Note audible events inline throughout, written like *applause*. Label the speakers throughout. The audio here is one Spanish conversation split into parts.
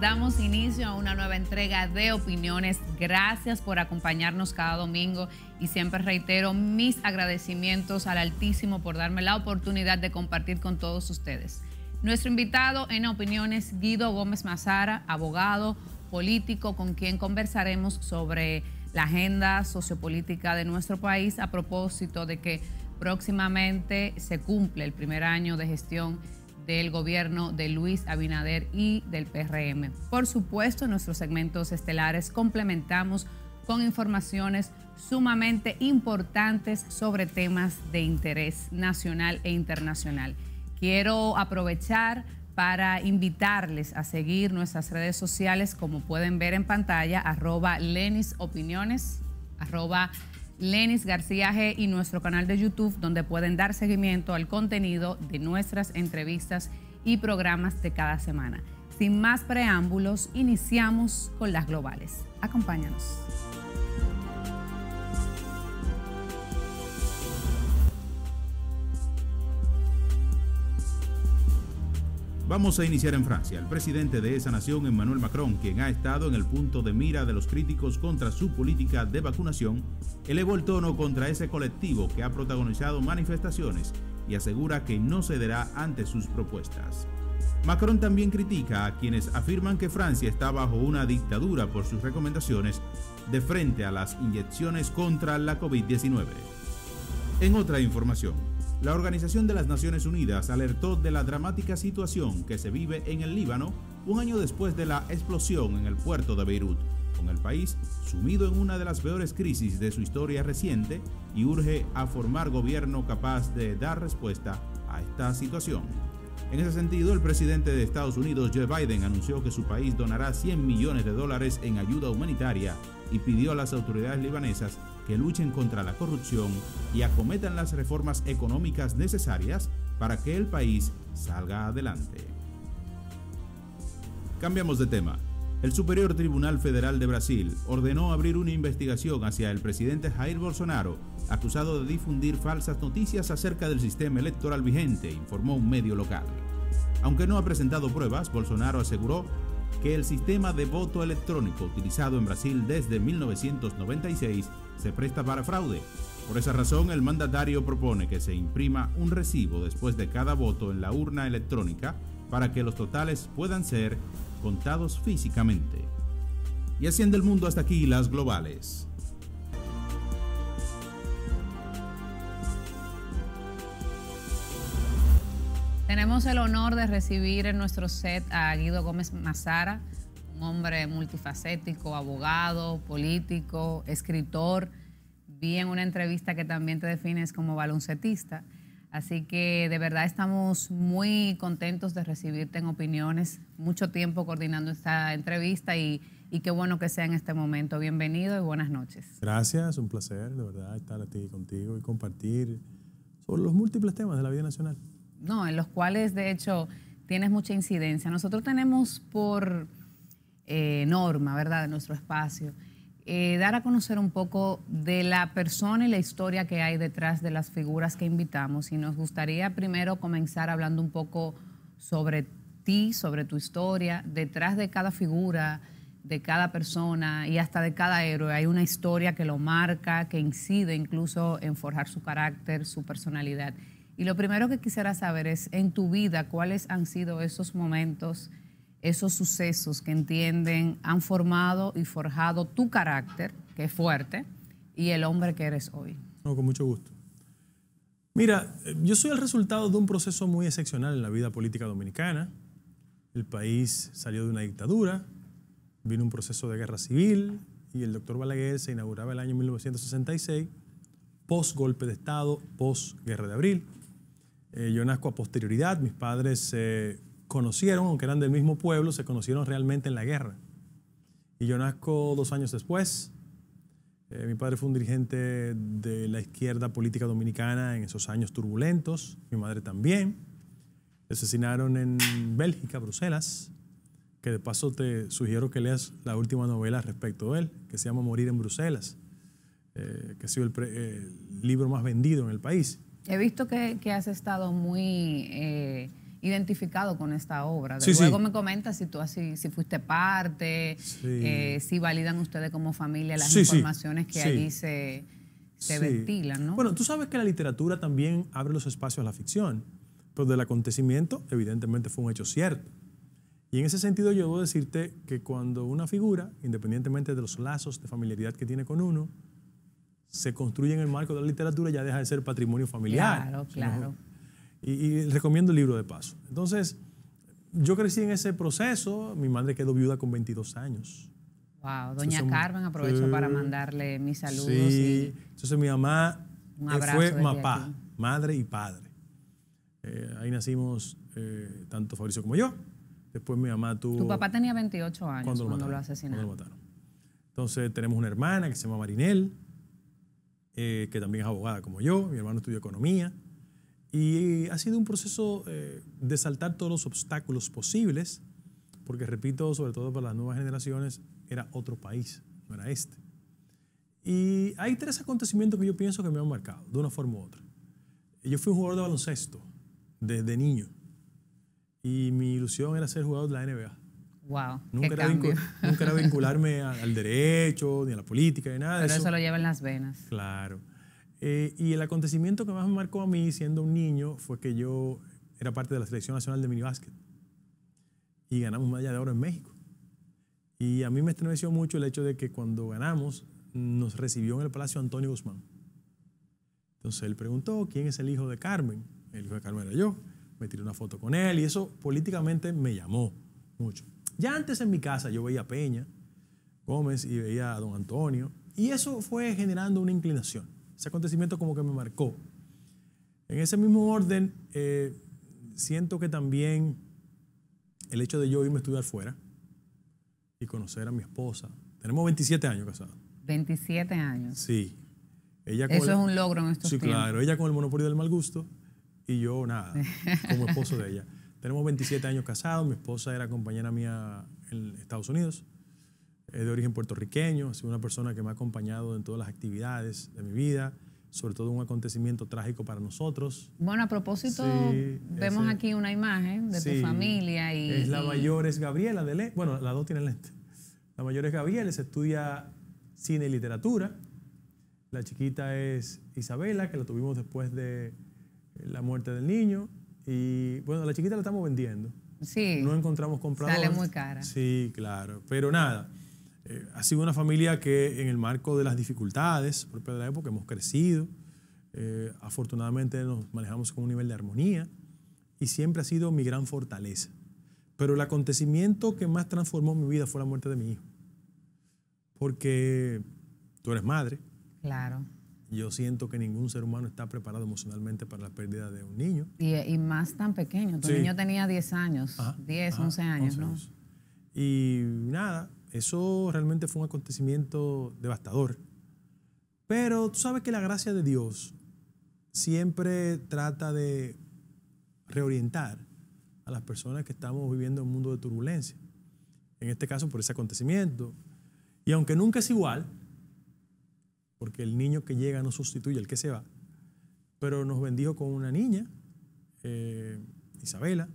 Speaker 1: Damos inicio a una nueva entrega de opiniones. Gracias por acompañarnos cada domingo y siempre reitero mis agradecimientos al Altísimo por darme la oportunidad de compartir con todos ustedes. Nuestro invitado en opiniones, Guido Gómez Mazara, abogado, político, con quien conversaremos sobre la agenda sociopolítica de nuestro país a propósito de que próximamente se cumple el primer año de gestión del gobierno de Luis Abinader y del PRM. Por supuesto, nuestros segmentos estelares complementamos con informaciones sumamente importantes sobre temas de interés nacional e internacional. Quiero aprovechar para invitarles a seguir nuestras redes sociales, como pueden ver en pantalla, arroba Lenis Opiniones, arroba Lenis García G y nuestro canal de YouTube, donde pueden dar seguimiento al contenido de nuestras entrevistas y programas de cada semana. Sin más preámbulos, iniciamos con las globales. Acompáñanos.
Speaker 2: Vamos a iniciar en Francia. El presidente de esa nación, Emmanuel Macron, quien ha estado en el punto de mira de los críticos contra su política de vacunación, elevó el tono contra ese colectivo que ha protagonizado manifestaciones y asegura que no cederá ante sus propuestas. Macron también critica a quienes afirman que Francia está bajo una dictadura por sus recomendaciones de frente a las inyecciones contra la COVID-19. En otra información, la Organización de las Naciones Unidas alertó de la dramática situación que se vive en el Líbano un año después de la explosión en el puerto de Beirut, con el país sumido en una de las peores crisis de su historia reciente y urge a formar gobierno capaz de dar respuesta a esta situación. En ese sentido, el presidente de Estados Unidos, Joe Biden, anunció que su país donará 100 millones de dólares en ayuda humanitaria y pidió a las autoridades libanesas que luchen contra la corrupción y acometan las reformas económicas necesarias para que el país salga adelante. Cambiamos de tema. El Superior Tribunal Federal de Brasil ordenó abrir una investigación hacia el presidente Jair Bolsonaro, acusado de difundir falsas noticias acerca del sistema electoral vigente, informó un medio local. Aunque no ha presentado pruebas, Bolsonaro aseguró que el sistema de voto electrónico utilizado en Brasil desde 1996 se presta para fraude. Por esa razón, el mandatario propone que se imprima un recibo después de cada voto en la urna electrónica para que los totales puedan ser contados físicamente. Y haciendo el mundo hasta aquí las globales.
Speaker 1: Tenemos el honor de recibir en nuestro set a Guido Gómez Mazara, un hombre multifacético, abogado, político, escritor. Vi en una entrevista que también te defines como baloncetista. Así que de verdad estamos muy contentos de recibirte en opiniones. Mucho tiempo coordinando esta entrevista y, qué bueno que sea en este momento. Bienvenido y buenas noches.
Speaker 3: Gracias, un placer de verdad estar aquí contigo y compartir sobre los múltiples temas de la vida nacional
Speaker 1: no, en los cuales de hecho tienes mucha incidencia. Nosotros tenemos por eh, norma, ¿verdad?, en nuestro espacio, eh, dar a conocer un poco de la persona y la historia que hay detrás de las figuras que invitamos. Y nos gustaría primero comenzar hablando un poco sobre ti, sobre tu historia, detrás de cada figura de cada persona y hasta de cada héroe. Hay una historia que lo marca, que incide incluso en forjar su carácter, su personalidad. Y lo primero que quisiera saber es, en tu vida, ¿cuáles han sido esos momentos, esos sucesos que entienden han formado y forjado tu carácter, que es fuerte, y el hombre que eres hoy?
Speaker 3: No, con mucho gusto. Mira, yo soy el resultado de un proceso muy excepcional en la vida política dominicana. El país salió de una dictadura, vino un proceso de guerra civil y el doctor Balaguer se inauguraba el año 1966, post golpe de Estado, post guerra de abril. Eh, yo nazco a posterioridad, mis padres se conocieron, aunque eran del mismo pueblo, se conocieron realmente en la guerra. Y yo nazco dos años después. Eh, mi padre fue un dirigente de la izquierda política dominicana en esos años turbulentos, mi madre también. asesinaron en Bélgica, Bruselas, que de paso te sugiero que leas la última novela respecto a él, que se llama Morir en Bruselas, eh, que ha sido el libro más vendido en el país.
Speaker 1: He visto que, has estado muy eh, identificado con esta obra. luego me comentas si tú así, si fuiste parte, eh, si validan ustedes como familia las informaciones que allí se, se ventilan.
Speaker 3: ¿no? Bueno, tú sabes que la literatura también abre los espacios a la ficción, pero del acontecimiento evidentemente fue un hecho cierto. Y en ese sentido yo debo decirte que cuando una figura, independientemente de los lazos de familiaridad que tiene con uno, se construye en el marco de la literatura ya deja de ser patrimonio familiar. Claro, claro. Y, recomiendo el libro de paso. Entonces, yo crecí en ese proceso. Mi madre quedó viuda con 22 años.
Speaker 1: Wow, doña Carmen, aprovecho para mandarle mis saludos. Sí.
Speaker 3: Entonces, mi mamá eh, fue papá, madre y padre. Eh, ahí nacimos eh, tanto Fabricio como yo. Después mi mamá tuvo... Tu papá
Speaker 1: tenía 28 años cuando lo, asesinaron. lo
Speaker 3: Entonces tenemos una hermana que se llama Marinel, eh, que también es abogada como yo, mi hermano estudió economía, y ha sido un proceso eh, de saltar todos los obstáculos posibles, porque repito, sobre todo para las nuevas generaciones, era otro país, no era este. Y hay tres acontecimientos que yo pienso que me han marcado, de una forma u otra. Yo fui un jugador de baloncesto desde niño, y mi ilusión era ser jugador de la NBA. Wow. Nunca, era, *laughs* *laughs* vincularme al derecho, ni a la política, ni nada. eso. lo lleva
Speaker 1: en las venas.
Speaker 3: Claro. Eh, y el acontecimiento que más me marcó a mí siendo un niño fue que yo era parte de la selección nacional de minibásquet y ganamos medalla de oro en México. Y a mí me estremeció mucho el hecho de que cuando ganamos nos recibió en el Palacio Antonio Guzmán. Entonces él preguntó, ¿quién es el hijo de Carmen? El hijo de Carmen era yo. Me tiré una foto con él y eso políticamente me llamó mucho. Ya antes en mi casa yo veía a Peña, Gómez y veía a don Antonio. Y eso fue generando una inclinación. Ese acontecimiento como que me marcó. En ese mismo orden, eh, siento que también el hecho de yo irme a estudiar fuera y conocer a mi esposa. Tenemos 27 años casados.
Speaker 1: 27 años.
Speaker 3: Sí. Ella Eso es un logro en estos Sí, claro. Ella con el monopolio del mal gusto y yo nada, como esposo de ella. *laughs* Tenemos 27 años casados, mi esposa era compañera mía en Estados Unidos, es de origen puertorriqueño, ha sido una persona que me ha acompañado en todas las actividades de mi vida, sobre todo un acontecimiento trágico para nosotros.
Speaker 1: Bueno, a propósito, vemos aquí una imagen de tu familia. Y, la mayor
Speaker 3: es Gabriela de Lente, bueno, las dos tienen lente. La mayor es Gabriela, se estudia cine y literatura. La chiquita es Isabela, que la tuvimos después de la muerte del niño. Y bueno, la chiquita la estamos vendiendo. Sí. No encontramos compradores. Sale muy cara. Sí, claro. Pero nada, eh, ha sido una familia que en el marco de las dificultades propias de la época hemos crecido. Eh, afortunadamente nos manejamos con un nivel de armonía y siempre ha sido mi gran fortaleza. Pero el acontecimiento que más transformó mi vida fue la muerte de mi hijo. Porque tú eres madre. Claro yo siento que ningún ser humano está preparado emocionalmente para la pérdida de un niño.
Speaker 1: Y, más tan pequeño. Tu niño tenía 10 años, 10, 11 años, ¿no?
Speaker 3: Y nada, eso realmente fue un acontecimiento devastador. Pero tú sabes que la gracia de Dios siempre trata de reorientar a las personas que estamos viviendo en un mundo de turbulencia. En este caso, por ese acontecimiento. Y aunque nunca es igual, porque el niño que llega no sustituye al que se va, pero nos bendijo con una niña, eh, Isabela,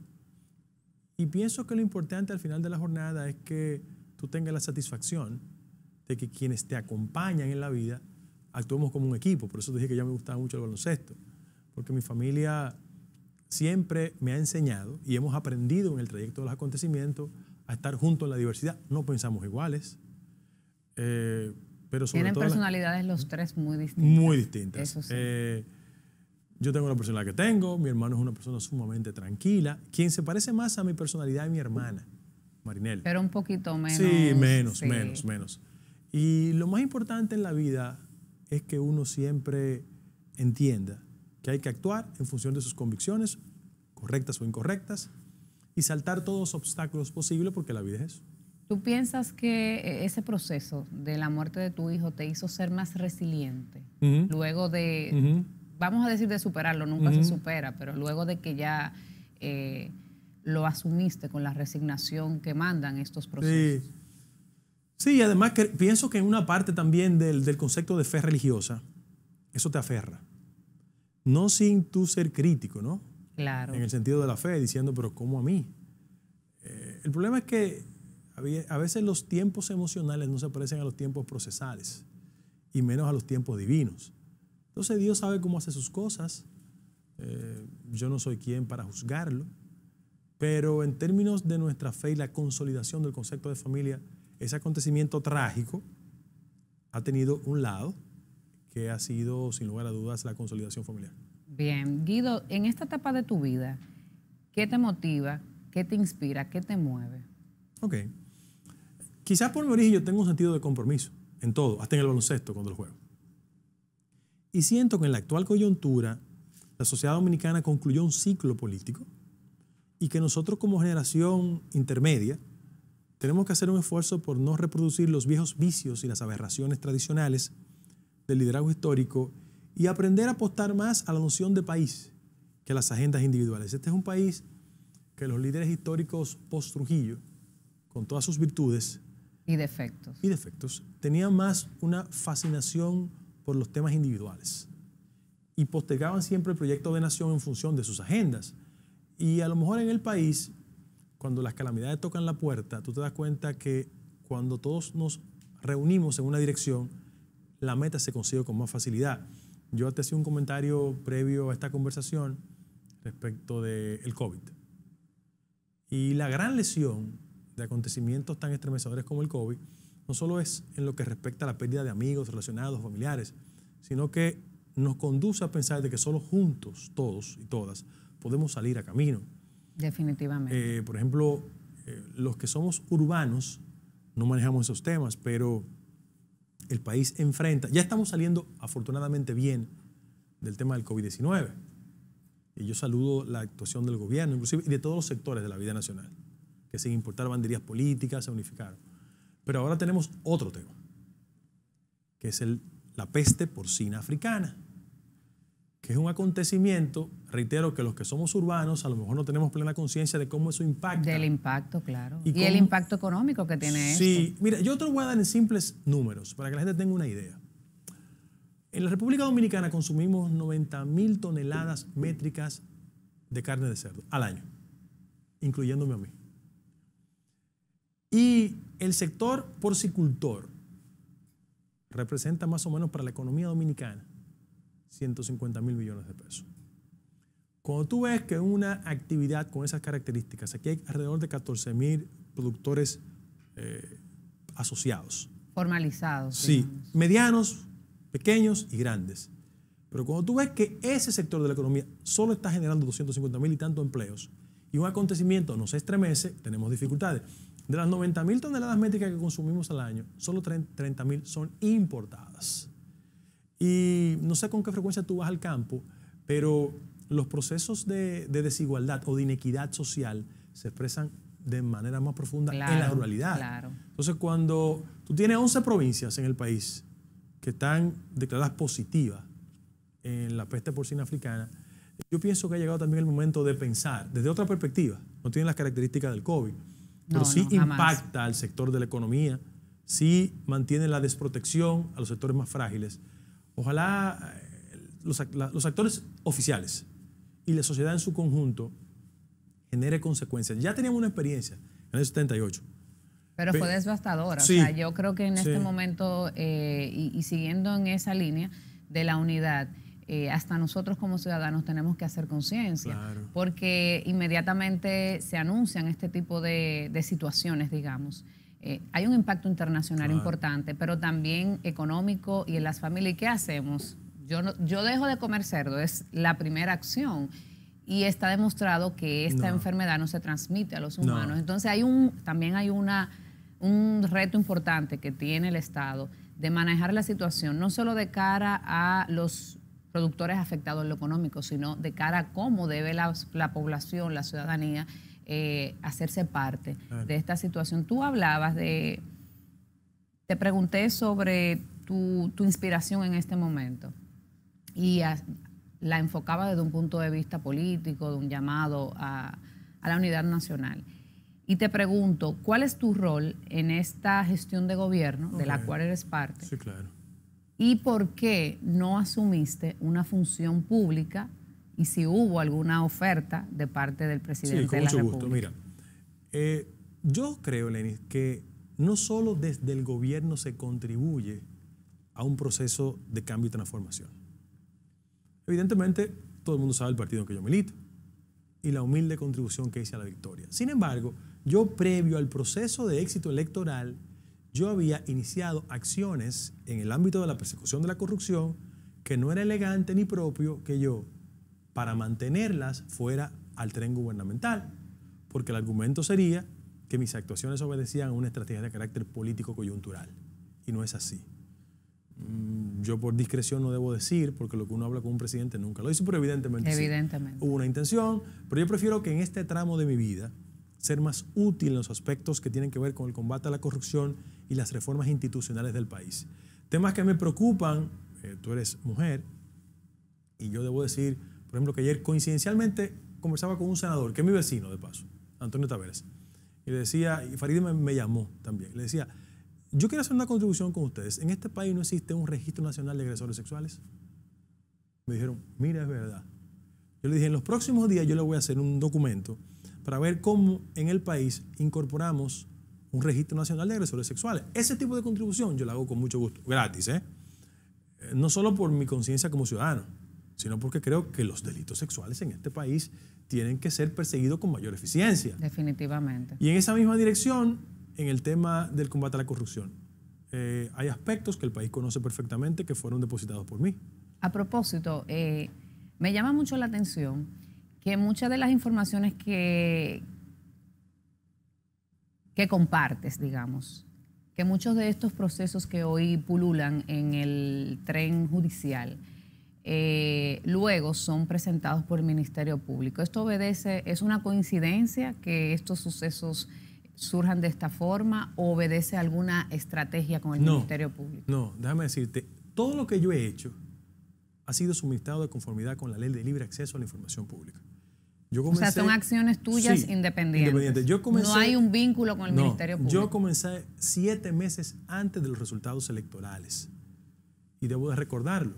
Speaker 3: y pienso que lo importante al final de la jornada es que tú tengas la satisfacción de que quienes te acompañan en la vida actuemos como un equipo. Por eso te dije que ya me gustaba mucho el baloncesto, porque mi familia siempre me ha enseñado y hemos aprendido en el trayecto de los acontecimientos a estar juntos en la diversidad. No pensamos iguales. Eh, tienen personalidades
Speaker 1: los tres muy distintas. Muy
Speaker 3: distintas. Eh, yo tengo la personalidad que tengo, mi hermano es una persona sumamente tranquila. Quien se parece más a mi personalidad es mi hermana, Marinel. Pero un poquito menos. Sí, menos, menos, menos. Y lo más importante en la vida es que uno siempre entienda que hay que actuar en función de sus convicciones, correctas o incorrectas, y saltar todos los obstáculos posibles porque la vida es eso.
Speaker 1: ¿Tú piensas que eh, ese proceso de la muerte de tu hijo te hizo ser más resiliente? Luego de, vamos a decir de superarlo, nunca se supera, pero luego de que ya eh, lo asumiste con la resignación que mandan estos procesos.
Speaker 3: Sí, sí además pienso que en una parte también del, concepto de fe religiosa, eso te aferra. No sin tú ser crítico, ¿no? Claro. En el sentido de la fe, diciendo, pero ¿cómo a mí? Eh, el problema es que a veces los tiempos emocionales no se parecen a los tiempos procesales y menos a los tiempos divinos. Entonces Dios sabe cómo hace sus cosas. Eh, yo no soy quien para juzgarlo. Pero en términos de nuestra fe y la consolidación del concepto de familia, ese acontecimiento trágico ha tenido un lado que ha sido, sin lugar a dudas, la consolidación familiar.
Speaker 1: Bien, Guido, en esta etapa de tu vida, ¿qué te motiva? ¿Qué te inspira? ¿Qué te mueve?
Speaker 3: Ok. Quizás por mi origen yo tengo un sentido de compromiso en todo, hasta en el baloncesto cuando lo juego. Y siento que en la actual coyuntura la sociedad dominicana concluyó un ciclo político y que nosotros como generación intermedia tenemos que hacer un esfuerzo por no reproducir los viejos vicios y las aberraciones tradicionales del liderazgo histórico y aprender a apostar más a la noción de país que a las agendas individuales. Este es un país que los líderes históricos post Trujillo, con todas sus virtudes,
Speaker 1: y defectos.
Speaker 3: Y defectos. Tenía más una fascinación por los temas individuales. Y postergaban siempre el proyecto de nación en función de sus agendas. Y a lo mejor en el país, cuando las calamidades tocan la puerta, tú te das cuenta que cuando todos nos reunimos en una dirección, la meta se consigue con más facilidad. Yo te hacía un comentario previo a esta conversación respecto del COVID. Y la gran lesión de acontecimientos tan estremecedores como el COVID, no solo es en lo que respecta a la pérdida de amigos, relacionados, familiares, sino que nos conduce a pensar de que solo juntos, todos y todas, podemos salir a camino.
Speaker 1: Definitivamente.
Speaker 3: Eh, por ejemplo, eh, los que somos urbanos no manejamos esos temas, pero el país enfrenta, ya estamos saliendo afortunadamente bien del tema del COVID-19. Y yo saludo la actuación del gobierno, inclusive, y de todos los sectores de la vida nacional que sin importar banderías políticas se unificaron. Pero ahora tenemos otro tema, que es el, la peste porcina africana, que es un acontecimiento, reitero, que los que somos urbanos a lo mejor no tenemos plena conciencia de cómo eso impacta. Del impacto, claro. Y, el
Speaker 1: impacto económico que tiene Sí,
Speaker 3: mira, yo te lo voy a dar en simples números para que la gente tenga una idea. En la República Dominicana consumimos 90 mil toneladas métricas de carne de cerdo al año, incluyéndome a mí. Y el sector porcicultor representa más o menos para la economía dominicana 150 mil millones de pesos. Cuando tú ves que una actividad con esas características, aquí hay alrededor de 14 mil productores eh, asociados.
Speaker 1: Formalizados. Sí,
Speaker 3: medianos, pequeños y grandes. Pero cuando tú ves que ese sector de la economía solo está generando 250 mil y tantos empleos y un acontecimiento nos estremece, tenemos dificultades. De las 90.000 toneladas métricas que consumimos al año, solo 30.000 son importadas. Y no sé con qué frecuencia tú vas al campo, pero los procesos de, desigualdad o de inequidad social se expresan de manera más profunda en la ruralidad. Entonces, cuando tú tienes 11 provincias en el país que están declaradas positivas en la peste porcina africana, yo pienso que ha llegado también el momento de pensar desde otra perspectiva, no tienen las características del COVID,
Speaker 2: pero sí impacta
Speaker 3: al sector de la economía, sí mantiene la desprotección a los sectores más frágiles. Ojalá eh, los, actores oficiales y la sociedad en su conjunto genere consecuencias. Ya teníamos una experiencia en el 78.
Speaker 1: Pero fue devastadora. o sea, yo creo que en este momento, eh, y, y, siguiendo en esa línea de la unidad, eh, hasta nosotros como ciudadanos tenemos que hacer conciencia, porque inmediatamente se anuncian este tipo de, situaciones, digamos. Eh, hay un impacto internacional importante, pero también económico y en las familias. ¿Y qué hacemos? Yo, yo dejo de comer cerdo, es la primera acción. Y está demostrado que esta enfermedad no se transmite a los humanos. Entonces hay un, también hay una, un reto importante que tiene el Estado de manejar la situación, no solo de cara a los productores afectados en lo económico, sino de cara a cómo debe la, población, la ciudadanía, eh, hacerse parte de esta situación. Tú hablabas de, te pregunté sobre tu, inspiración en este momento y la enfocaba desde un punto de vista político, de un llamado a, la unidad nacional. Y te pregunto, ¿cuál es tu rol en esta gestión de gobierno de la cual eres parte? Sí, claro y por qué no asumiste una función pública y si hubo alguna oferta de parte del presidente sí, con mucho Gusto. Mira,
Speaker 3: eh, yo creo, Lenis, que no solo desde el gobierno se contribuye a un proceso de cambio y transformación. Evidentemente, todo el mundo sabe el partido en que yo milito y la humilde contribución que hice a la victoria. Sin embargo, yo previo al proceso de éxito electoral yo había iniciado acciones en el ámbito de la persecución de la corrupción que no era elegante ni propio que yo, para mantenerlas fuera al tren gubernamental, porque el argumento sería que mis actuaciones obedecían a una estrategia de carácter político coyuntural, y no es así. Mm, yo por discreción no debo decir, porque lo que uno habla con un presidente nunca lo hizo, pero evidentemente, evidentemente. hubo una intención, pero yo prefiero que en este tramo de mi vida ser más útil en los aspectos que tienen que ver con el combate a la corrupción y las reformas institucionales del país. Temas que me preocupan, eh, tú eres mujer, y yo debo decir, por ejemplo, que ayer coincidencialmente conversaba con un senador, que es mi vecino de paso, Antonio Taveras, y le decía, y Farid me, me llamó también, le decía, yo quiero hacer una contribución con ustedes, en este país no existe un registro nacional de agresores sexuales. Me dijeron, mira, es verdad. Yo le dije, en los próximos días yo le voy a hacer un documento para ver cómo en el país incorporamos un registro nacional de agresores sexuales. Ese tipo de contribución yo la hago con mucho gusto, gratis, ¿eh? ¿eh? No solo por mi conciencia como ciudadano, sino porque creo que los delitos sexuales en este país tienen que ser perseguidos con mayor eficiencia.
Speaker 1: Definitivamente.
Speaker 3: Y en esa misma dirección, en el tema del combate a la corrupción, eh, hay aspectos que el país conoce perfectamente que fueron depositados por mí.
Speaker 1: A propósito, eh, me llama mucho la atención que muchas de las informaciones que, que compartes, digamos, que muchos de estos procesos que hoy pululan en el tren judicial, eh, luego son presentados por el Ministerio Público. Esto obedece, es una coincidencia que estos sucesos surjan de esta forma o obedece alguna estrategia con el Ministerio Público.
Speaker 3: No, déjame decirte, todo lo que yo he hecho ha sido suministrado de conformidad con la ley de libre acceso a la información pública o sea, son
Speaker 1: acciones tuyas independientes. no hay un vínculo con el Ministerio Público. Yo
Speaker 3: comencé siete meses antes de los resultados electorales. Y debo de recordarlo,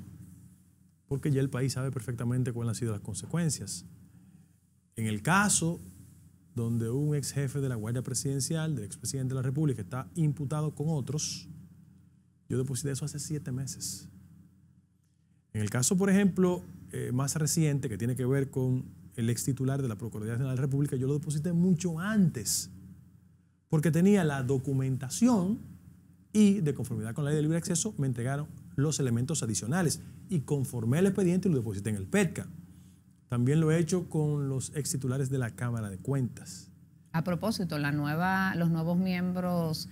Speaker 3: porque ya el país sabe perfectamente cuáles han sido las consecuencias. En el caso donde un ex jefe de la Guardia Presidencial, del expresidente de la República, está imputado con otros, yo deposité eso hace siete meses. En el caso, por ejemplo, eh, más reciente, que tiene que ver con el ex titular de la Procuraduría General de la República, yo lo deposité mucho antes, porque tenía la documentación y de conformidad con la ley de libre acceso me entregaron los elementos adicionales y conformé el expediente y lo deposité en el PETCA. También lo he hecho con los ex titulares de la Cámara de Cuentas.
Speaker 1: A propósito, la nueva, los nuevos miembros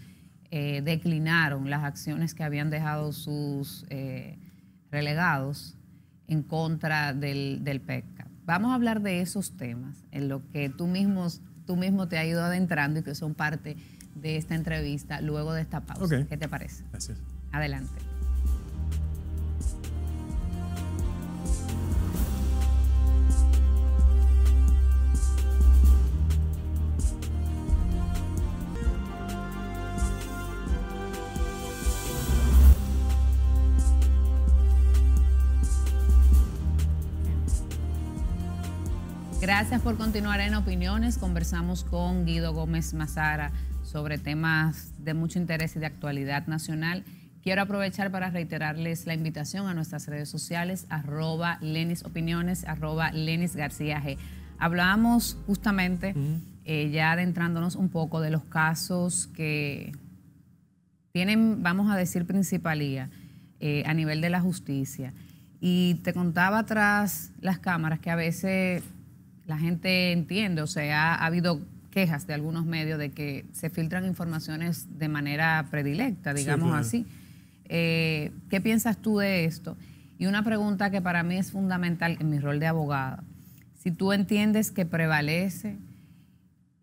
Speaker 1: eh, declinaron las acciones que habían dejado sus eh, relegados en contra del, del PECA. Vamos a hablar de esos temas en los que tú mismo, tú mismo te has ido adentrando y que son parte de esta entrevista luego de esta pausa. ¿Qué te parece? Gracias. Adelante. por continuar en Opiniones. Conversamos con Guido Gómez Mazara sobre temas de mucho interés y de actualidad nacional. Quiero aprovechar para reiterarles la invitación a nuestras redes sociales, arroba Lenis Opiniones, arroba Lenis García G. Hablábamos justamente, eh, ya adentrándonos un poco de los casos que tienen, vamos a decir, principalía eh, a nivel de la justicia. Y te contaba tras las cámaras que a veces la gente entiende, o sea, ha habido quejas de algunos medios de que se filtran informaciones de manera predilecta, digamos así. Eh, ¿Qué piensas tú de esto? Y una pregunta que para mí es fundamental en mi rol de abogada. Si tú entiendes que prevalece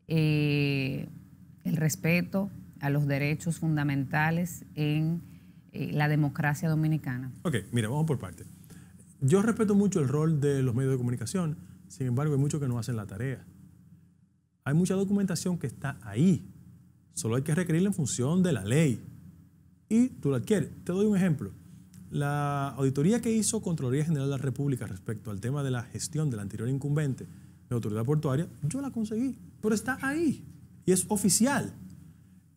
Speaker 1: eh, el respeto a los derechos fundamentales en eh, la democracia dominicana.
Speaker 3: Ok, mira, vamos por parte. Yo respeto mucho el rol de los medios de comunicación sin embargo, hay muchos que no hacen la tarea. Hay mucha documentación que está ahí. Solo hay que requerirla en función de la ley. Y tú la adquieres. Te doy un ejemplo. La auditoría que hizo Contraloría General de la República respecto al tema de la gestión del anterior incumbente de autoridad portuaria, yo la conseguí. Pero está ahí. Y es oficial.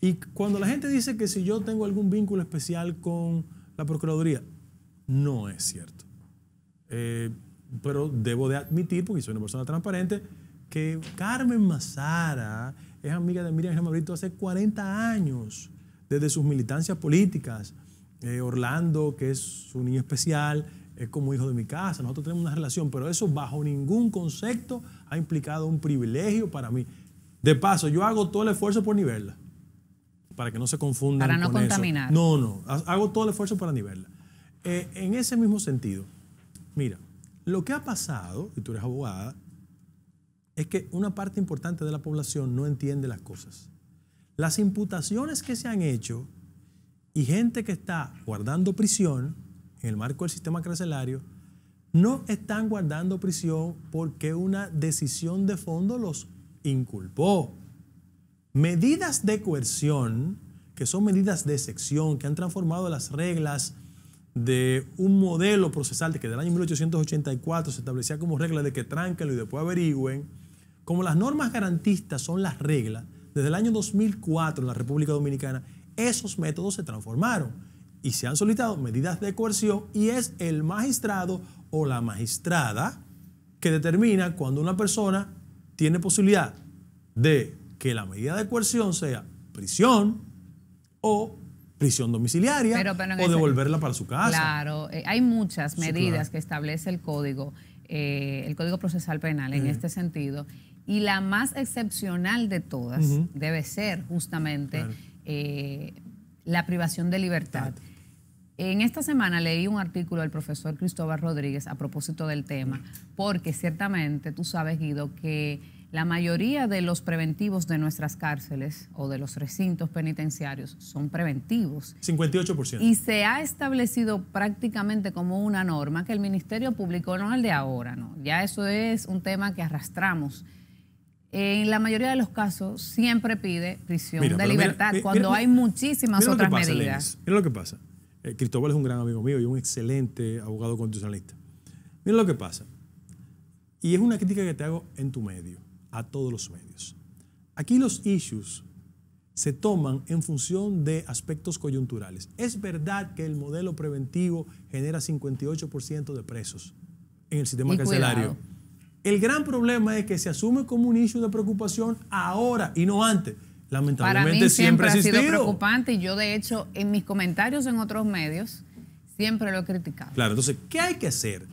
Speaker 3: Y cuando la gente dice que si yo tengo algún vínculo especial con la Procuraduría, no es cierto. Eh, pero debo de admitir, porque soy una persona transparente, que Carmen Mazara es amiga de Miriam Brito hace 40 años, desde sus militancias políticas. Eh, Orlando, que es su niño especial, es como hijo de mi casa, nosotros tenemos una relación, pero eso bajo ningún concepto ha implicado un privilegio para mí. De paso, yo hago todo el esfuerzo por nivelarla, para que no se confunda Para no contaminar. No, no, hago todo el esfuerzo para nivelarla. Eh, en ese mismo sentido, mira, lo que ha pasado, y tú eres abogada, es que una parte importante de la población no entiende las cosas. Las imputaciones que se han hecho y gente que está guardando prisión en el marco del sistema carcelario, no están guardando prisión porque una decisión de fondo los inculpó. Medidas de coerción, que son medidas de sección, que han transformado las reglas de un modelo procesal de que del año 1884 se establecía como regla de que tránquenlo y después averigüen, como las normas garantistas son las reglas, desde el año 2004 en la República Dominicana, esos métodos se transformaron y se han solicitado medidas de coerción y es el magistrado o la magistrada que determina cuando una persona tiene posibilidad de que la medida de coerción sea prisión o prisión domiciliaria o devolverla para su casa. Claro,
Speaker 1: eh, hay muchas medidas que establece el código, eh, el código procesal penal en este sentido, y la más excepcional de todas debe ser justamente eh, la privación de libertad. En esta semana leí un artículo del profesor Cristóbal Rodríguez a propósito del tema, porque ciertamente tú sabes, Guido, que la mayoría de los preventivos de nuestras cárceles o de los recintos penitenciarios son preventivos.
Speaker 3: 58%. Y
Speaker 1: se ha establecido prácticamente como una norma que el Ministerio Público, no el de ahora, no. Ya eso es un tema que arrastramos. En la mayoría de los casos siempre pide prisión de libertad eh, cuando hay muchísimas otras medidas.
Speaker 3: mira lo que pasa. Eh, Cristóbal es un gran amigo mío y un excelente abogado constitucionalista. Mira lo que pasa. Y es una crítica que te hago en tu medio a todos los medios. Aquí los issues se toman en función de aspectos coyunturales. Es verdad que el modelo preventivo genera 58% de presos en el sistema carcelario. El gran problema es que se asume como un issue de preocupación ahora y no antes. Lamentablemente siempre, siempre ha sido
Speaker 1: preocupante y yo de hecho en mis comentarios en otros medios siempre lo he criticado.
Speaker 3: Claro, entonces, ¿qué hay que hacer?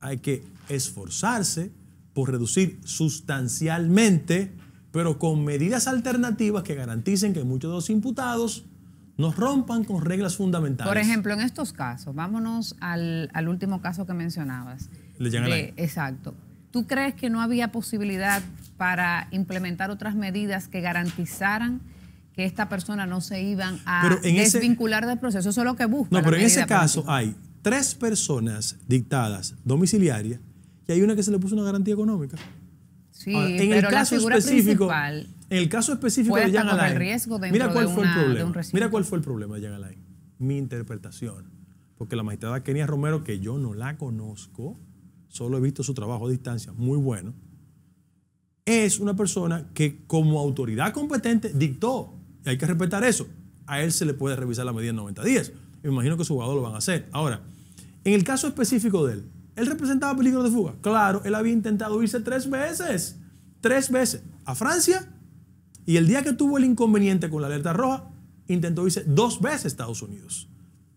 Speaker 3: Hay que esforzarse, por reducir sustancialmente, pero con medidas alternativas que garanticen que muchos de los imputados nos rompan con reglas fundamentales. Por ejemplo,
Speaker 1: en estos casos, vámonos al, último caso que mencionabas. exacto. ¿Tú crees que no había posibilidad para implementar otras medidas que garantizaran que esta persona no se iban a desvincular del proceso? Eso es lo que busca. No, pero en ese caso
Speaker 3: hay tres personas dictadas domiciliarias y hay una que se le puso una garantía económica. Sí,
Speaker 1: en el caso específico, en
Speaker 3: el caso específico de Jan Alain, mira cuál fue el problema. de Jan Alain. Mi interpretación, porque la magistrada Kenia Romero, que yo no la conozco, solo he visto su trabajo a distancia, muy bueno, es una persona que como autoridad competente dictó, y hay que respetar eso, a él se le puede revisar la medida en 90 días. Me imagino que su abogado lo van a hacer. Ahora, en el caso específico de él, él representaba peligro de fuga. Claro, él había intentado irse tres veces. Tres veces. A Francia. Y el día que tuvo el inconveniente con la alerta roja, intentó irse dos veces a Estados Unidos.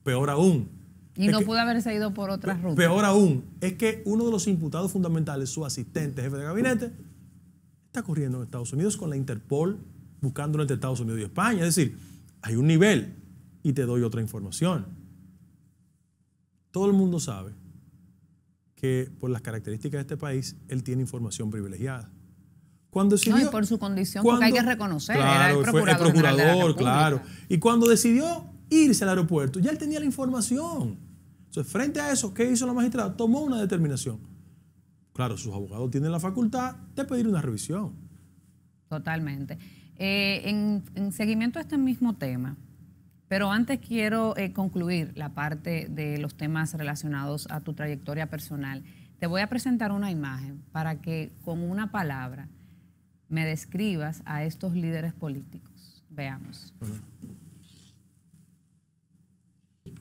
Speaker 3: Peor aún. Y no pudo
Speaker 1: haberse ido por otra ruta. Peor aún,
Speaker 3: es que uno de los imputados fundamentales, su asistente, jefe de gabinete, está corriendo en Estados Unidos con la Interpol, buscándolo entre Estados Unidos y España. Es decir, hay un nivel y te doy otra información. Todo el mundo sabe que por las características de este país, él tiene información privilegiada.
Speaker 1: Cuando no, y por su condición, porque hay que reconocer, era el procurador, el procurador claro.
Speaker 3: Y cuando decidió irse al aeropuerto, ya él tenía la información. Entonces, frente a eso, ¿qué hizo la magistrada? Tomó una determinación. Claro, sus abogados tienen la facultad de pedir una
Speaker 1: revisión. Totalmente. Eh, en seguimiento a este mismo tema, pero antes quiero eh, concluir la parte de los temas relacionados a tu trayectoria personal. Te voy a presentar una imagen para que con una palabra me describas a estos líderes políticos. Veamos.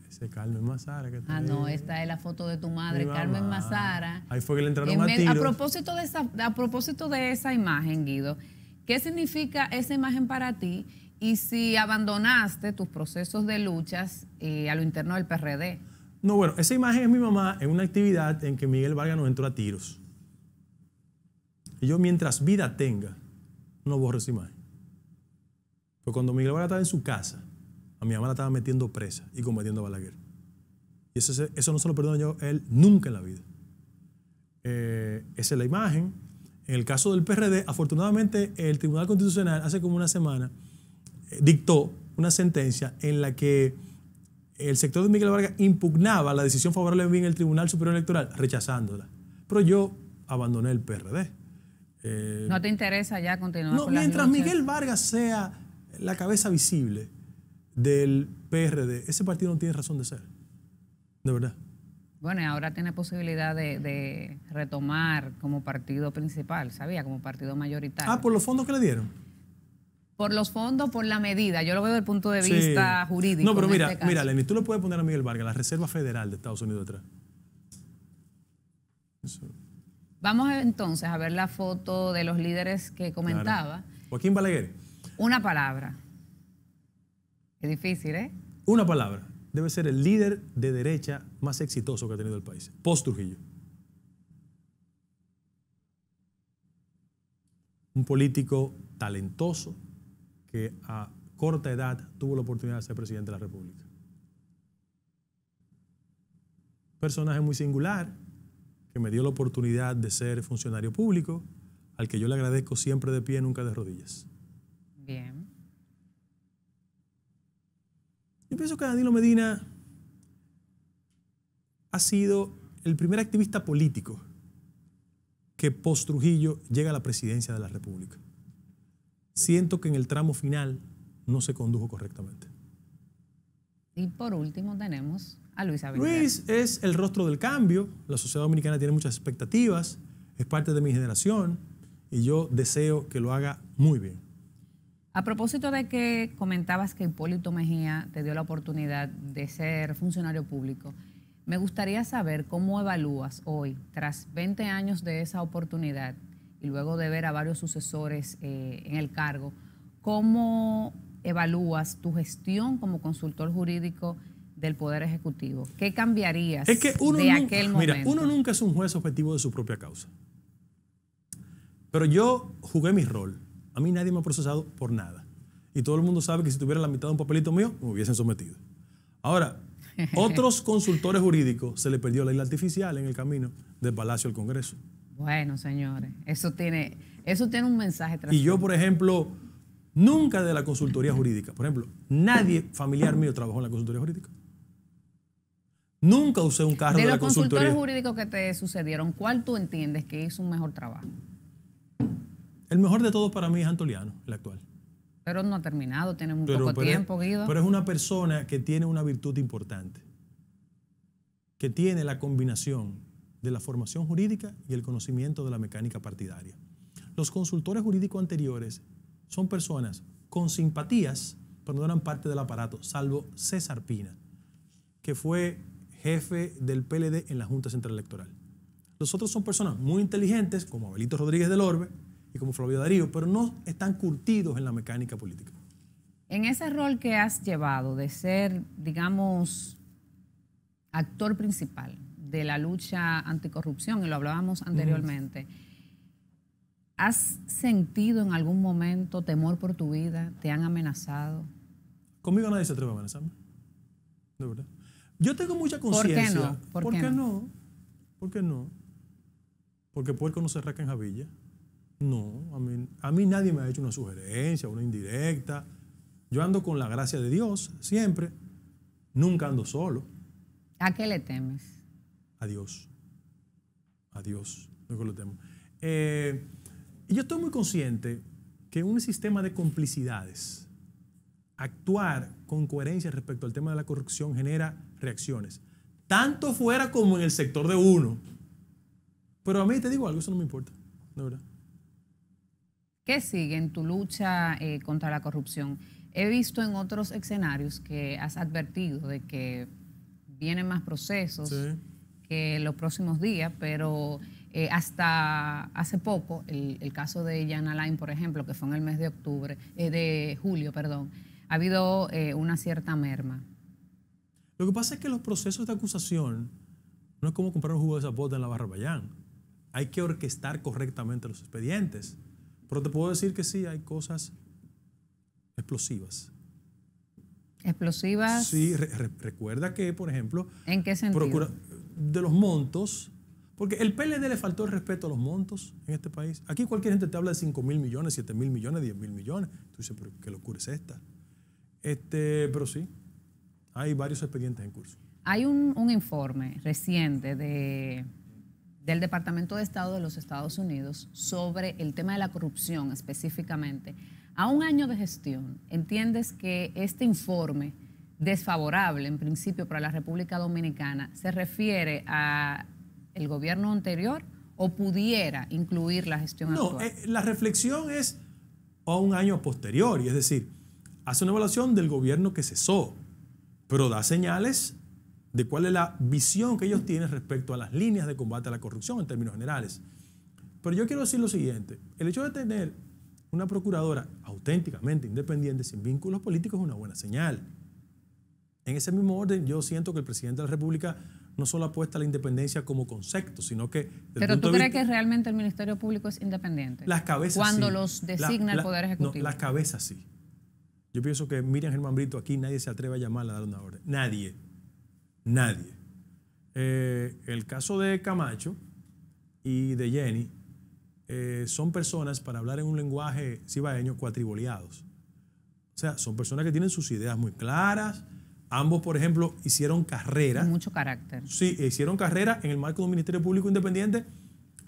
Speaker 3: Ese Carmen Mazara que Ah, no, esta
Speaker 1: es la foto de tu madre, Carmen Mazara. Ahí fue que le entraron en eh, a, propósito de a propósito de esa imagen, Guido, ¿qué significa esa imagen para ti? y si abandonaste tus procesos de luchas eh, a lo interno del PRD.
Speaker 3: No, bueno, esa imagen es mi mamá en una actividad en que Miguel Vargas no entró a tiros. Y yo, mientras vida tenga, no borro esa imagen. Pero pues cuando Miguel Vargas estaba en su casa, a mi mamá la estaba metiendo presa y combatiendo a Balaguer. Y eso, no se lo perdono yo él nunca en la vida. Eh, esa es la imagen. En el caso del PRD, afortunadamente, el Tribunal Constitucional hace como una semana dictó una sentencia en la que el sector de Miguel Vargas impugnaba la decisión favorable en el Tribunal Superior Electoral, rechazándola. Pero yo abandoné el PRD. Eh, ¿No
Speaker 1: te interesa ya continuar? No, mientras Miguel
Speaker 3: Vargas sea la cabeza visible del PRD, ese partido no tiene razón de ser. De verdad.
Speaker 1: Bueno, ahora tiene posibilidad de, de retomar como partido principal, ¿sabía? Como partido mayoritario. Ah, por los fondos que le dieron por los fondos, por la medida. Yo lo veo desde el punto de vista jurídico. No, pero mira, este
Speaker 3: tú lo puedes poner a Miguel Vargas, la Reserva Federal de Estados Unidos detrás.
Speaker 1: Vamos entonces a ver la foto de los líderes que comentaba.
Speaker 3: Joaquín Balaguer.
Speaker 1: Una palabra. Es difícil, ¿eh?
Speaker 3: Una palabra. Debe ser el líder de derecha más exitoso que ha tenido el país. Post Trujillo. Un político talentoso, que a corta edad tuvo la oportunidad de ser presidente de la República. Personaje muy singular, que me dio la oportunidad de ser funcionario público, al que yo le agradezco siempre de pie, nunca de rodillas. Bien. Yo pienso que Danilo Medina ha sido el primer activista político que post Trujillo llega a la presidencia de la República siento que en el tramo final no se condujo correctamente.
Speaker 1: Y por último tenemos a Luis Abinader.
Speaker 3: Luis es el rostro del cambio. La sociedad dominicana tiene muchas expectativas, es parte de mi generación y yo deseo que lo haga muy bien.
Speaker 1: A propósito de que comentabas que Hipólito Mejía te dio la oportunidad de ser funcionario público, me gustaría saber cómo evalúas hoy, tras 20 años de esa oportunidad, y luego de ver a varios sucesores eh, en el cargo, ¿cómo evalúas tu gestión como consultor jurídico del Poder Ejecutivo? ¿Qué cambiarías es que uno de aquel momento? Mira,
Speaker 3: uno nunca es un juez objetivo de su propia causa. Pero yo jugué mi rol. A mí nadie me ha procesado por nada. Y todo el mundo sabe que si tuviera la mitad de un papelito mío, me hubiesen sometido. Ahora,
Speaker 1: *laughs* otros
Speaker 3: consultores jurídicos se le perdió la isla artificial en el camino del Palacio al Congreso.
Speaker 1: Bueno, señores, eso tiene, eso tiene un mensaje. Y yo,
Speaker 3: por ejemplo, nunca de la consultoría jurídica, por ejemplo, nadie familiar mío trabajó en la consultoría jurídica. Nunca usé un carro de, la consultoría. De los consultores
Speaker 1: jurídicos que te sucedieron, ¿cuál tú entiendes que hizo un mejor trabajo? El mejor de todos para mí es
Speaker 3: Antoliano, el actual.
Speaker 1: Pero no ha terminado, tiene muy poco tiempo, Guido. Pero es
Speaker 3: una persona que tiene una virtud importante, que tiene la combinación de la formación jurídica y el conocimiento de la mecánica partidaria. Los consultores jurídicos anteriores son personas con simpatías, pero no eran parte del aparato, salvo César Pina, que fue jefe del PLD en la Junta Central Electoral. Los otros son personas muy inteligentes, como Abelito Rodríguez del Orbe y como Flavio Darío, pero no están curtidos en la mecánica política.
Speaker 1: En ese rol que has llevado de ser, digamos, actor principal de la lucha anticorrupción, y lo hablábamos anteriormente. ¿Has sentido en algún momento temor por tu vida? ¿Te han amenazado? Conmigo
Speaker 3: nadie se atreve a amenazarme. De verdad. Yo tengo mucha conciencia. ¿Por qué no? ¿Por, qué, no? ¿Por qué no? Porque puerco no se raca en Javilla. No, a mí, a mí nadie me ha hecho una sugerencia, una indirecta. Yo ando con la gracia de Dios siempre. Nunca ando solo.
Speaker 1: ¿A qué le temes?
Speaker 3: Adiós. Adiós. Luego lo tengo eh, yo estoy muy consciente que un sistema de complicidades, actuar con coherencia respecto al tema de la corrupción genera reacciones, tanto fuera como en el sector de uno. Pero a mí te digo algo, eso no me importa, de verdad.
Speaker 1: ¿Qué sigue en tu lucha eh, contra la corrupción? He visto en otros escenarios que has advertido de que vienen más procesos, sí que los próximos días, pero eh, hasta hace poco, el, caso de Jan Alain, por ejemplo, que fue en el mes de octubre, eh, de julio, perdón, ha habido eh, una cierta merma.
Speaker 3: Lo que pasa es que los procesos de acusación no es como comprar un jugo de zapote en la barra Bayán. Hay que orquestar correctamente los expedientes. Pero te puedo decir que sí, hay cosas explosivas.
Speaker 1: ¿Explosivas? Sí,
Speaker 3: recuerda que, por ejemplo...
Speaker 1: ¿En qué sentido? Procura
Speaker 3: de los montos, porque el PLD le faltó el respeto a los montos en este país. Aquí cualquier gente te habla de 5 mil millones, 7 mil millones, 10 mil millones. Tú dices, pero qué locura es esta. Este, pero sí, hay varios expedientes en curso.
Speaker 1: Hay un, informe reciente de, del Departamento de Estado de los Estados Unidos sobre el tema de la corrupción específicamente. A un año de gestión, ¿entiendes que este informe desfavorable en principio para la República Dominicana se refiere a el gobierno anterior o pudiera incluir la gestión no, actual? Eh,
Speaker 3: la reflexión es a un año posterior, y es decir, hace una evaluación del gobierno que cesó, pero da señales de cuál es la visión que ellos tienen respecto a las líneas de combate a la corrupción en términos generales. Pero yo quiero decir lo siguiente, el hecho de tener una procuradora auténticamente independiente, sin vínculos políticos, es una buena señal. En ese mismo orden, yo siento que el presidente de la República no solo apuesta a la independencia como concepto, sino que... Pero tú crees que
Speaker 1: realmente el Ministerio Público es independiente. Las cabezas Cuando los designa el Poder Ejecutivo. las
Speaker 3: cabezas sí. Yo pienso que Miriam Germán Brito aquí nadie se atreve a llamarla a dar una orden. Nadie. Nadie. Eh, el caso de Camacho y de Jenny eh, son personas, para hablar en un lenguaje cibaeño, cuatriboleados. O sea, son personas que tienen sus ideas muy claras, Ambos, por ejemplo, hicieron carrera. Mucho carácter. Sí, hicieron carrera en el marco de un Ministerio Público Independiente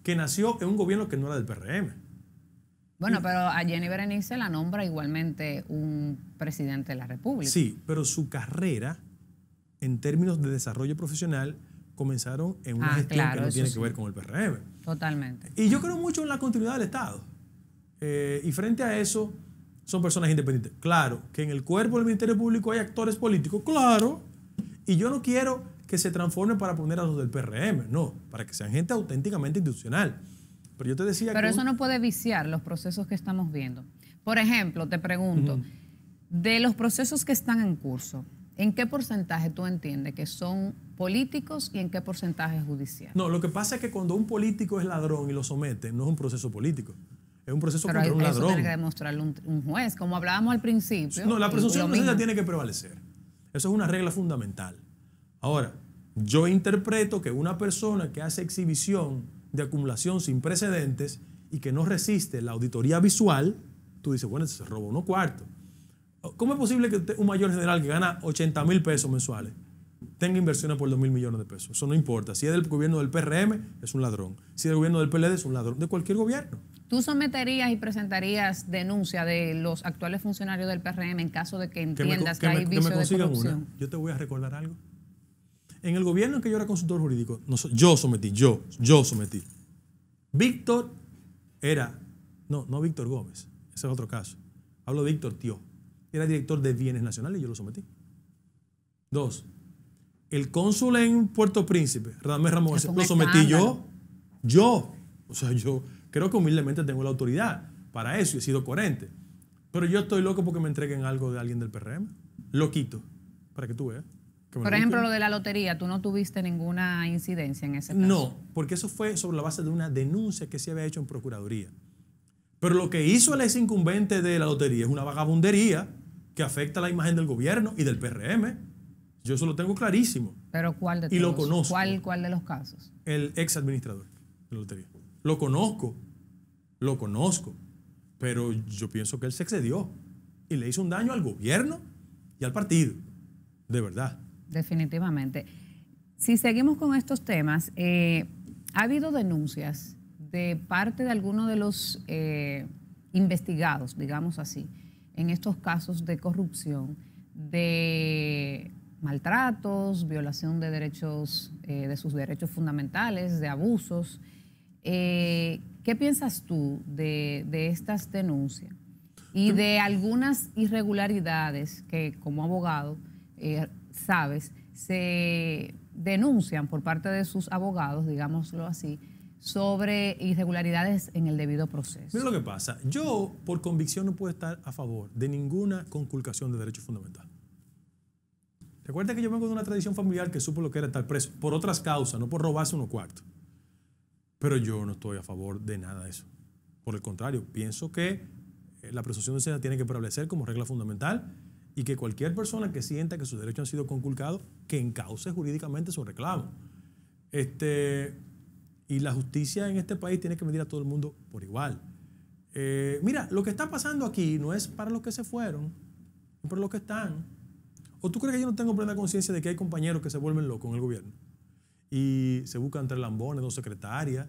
Speaker 3: que nació en un gobierno que no era del PRM.
Speaker 1: Bueno, pero a Jenny Berenice la nombra igualmente un presidente de la República. Sí,
Speaker 3: pero su carrera, en términos de desarrollo profesional, comenzaron en una ah, que no tiene que ver con
Speaker 1: el PRM. Totalmente.
Speaker 3: Y yo creo mucho en la continuidad del Estado. Eh, y frente a eso son personas independientes. Claro, que en el cuerpo del Ministerio Público hay actores políticos, claro. Y yo no quiero que se transformen para poner a los del PRM, no, para que sean gente auténticamente institucional. Pero yo te decía Pero eso no
Speaker 1: puede viciar los procesos que estamos viendo. Por ejemplo, te pregunto, de los procesos que están en curso, ¿en qué porcentaje tú entiendes que son políticos y en qué porcentaje judicial?
Speaker 3: No, lo que pasa es que cuando un político es ladrón y lo somete, no es un proceso político. Es un proceso pero contra un ladrón. Eso tiene que
Speaker 1: demostrarlo un, juez, como hablábamos al principio. No, la presunción se tiene
Speaker 3: que prevalecer. Eso es una regla fundamental. Ahora, yo interpreto que una persona que hace exhibición de acumulación sin precedentes y que no resiste la auditoría visual, tú dices, bueno, se robó uno cuarto. ¿Cómo es posible que un mayor general que gana 80 mil pesos mensuales tenga inversiones por 2 mil millones de pesos. Eso no importa. Si es del gobierno del PRM, es un ladrón. Si es del gobierno del PLD, es un ladrón. De cualquier gobierno.
Speaker 1: ¿Tú someterías y presentarías denuncia de los actuales funcionarios del PRM en caso de que entiendas que, hay de corrupción?
Speaker 3: Yo te voy a recordar algo. En el gobierno en que yo era consultor jurídico, yo sometí, yo, yo sometí. Víctor era, no, no Víctor Gómez, ese es otro caso. Hablo de Víctor Tío. Era director de Bienes Nacionales y yo lo sometí. Dos, el cónsul en Puerto Príncipe, Ramón, lo sometí yo. Yo. O sea, yo creo que humildemente tengo la autoridad para eso y he sido coherente. Pero yo estoy loco porque me entreguen algo de alguien del PRM. Lo quito, para que tú veas. Por ejemplo, lo de
Speaker 1: la lotería, ¿tú no tuviste ninguna incidencia en ese caso? No,
Speaker 3: porque eso fue sobre la base de una denuncia que se había hecho en Procuraduría. Pero lo que hizo el ex incumbente de la lotería es una vagabundería que afecta la imagen del gobierno y del PRM. Yo eso lo tengo clarísimo.
Speaker 1: ¿Pero cuál de todos? Y lo conozco. ¿Cuál, cuál de los casos?
Speaker 3: El ex administrador de la lotería. Lo conozco. Lo conozco. Pero yo pienso que él se excedió y le hizo un daño al gobierno y al partido. De verdad.
Speaker 1: Definitivamente. Si seguimos con estos temas, eh, ha habido denuncias de parte de algunos de los eh, investigados, digamos así, en estos casos de corrupción, de maltratos, violación de derechos, eh, de sus derechos fundamentales, de abusos. Eh, ¿Qué piensas tú de, estas denuncias y de algunas irregularidades que como abogado eh, sabes se denuncian por parte de sus abogados, digámoslo así, sobre irregularidades en el debido proceso. Mira lo
Speaker 3: que pasa. Yo, por convicción, no puedo estar a favor de ninguna conculcación de derechos fundamentales. Recuerda que yo vengo de una tradición familiar que supo lo que era estar preso, por otras causas, no por robarse unos cuartos. Pero yo no estoy a favor de nada de eso. Por el contrario, pienso que eh, la presunción de inocencia tiene que prevalecer como regla fundamental y que cualquier persona que sienta que sus derechos han sido conculcados, que encauce jurídicamente su reclamo. Este, y la justicia en este país tiene que medir a todo el mundo por igual. Eh, mira, lo que está pasando aquí no es para los que se fueron, es para los que están. ¿O tú crees que yo no tengo plena conciencia de que hay compañeros que se vuelven locos en el gobierno? Y se buscan tres lambones, dos secretarias,